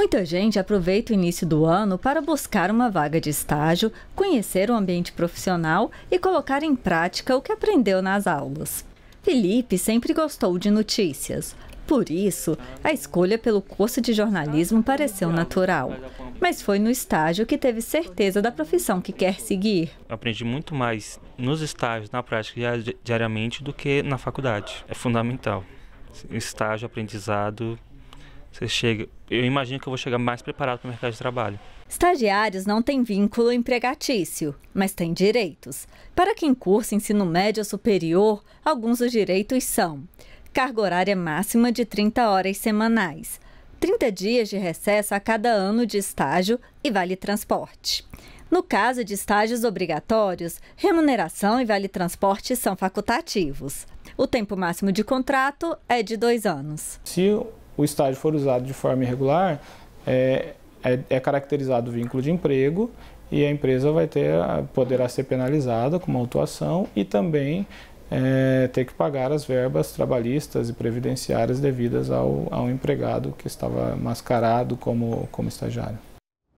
Muita gente aproveita o início do ano para buscar uma vaga de estágio, conhecer o ambiente profissional e colocar em prática o que aprendeu nas aulas. Felipe sempre gostou de notícias. Por isso, a escolha pelo curso de jornalismo pareceu natural. Mas foi no estágio que teve certeza da profissão que quer seguir. Eu aprendi muito mais nos estágios, na prática, diariamente, do que na faculdade. É fundamental. Estágio, aprendizado, você chega, eu imagino que eu vou chegar mais preparado para o mercado de trabalho. Estagiários não têm vínculo empregatício, mas têm direitos. Para quem cursa ensino médio superior, alguns dos direitos são: carga horária máxima de 30 horas semanais, 30 dias de recesso a cada ano de estágio e vale transporte. No caso de estágios obrigatórios, remuneração e vale transporte são facultativos. O tempo máximo de contrato é de dois anos. Se o estágio for usado de forma irregular, é, é, é caracterizado o vínculo de emprego e a empresa vai ter, poderá ser penalizada com uma autuação e também é, ter que pagar as verbas trabalhistas e previdenciárias devidas ao, ao empregado que estava mascarado como, como estagiário.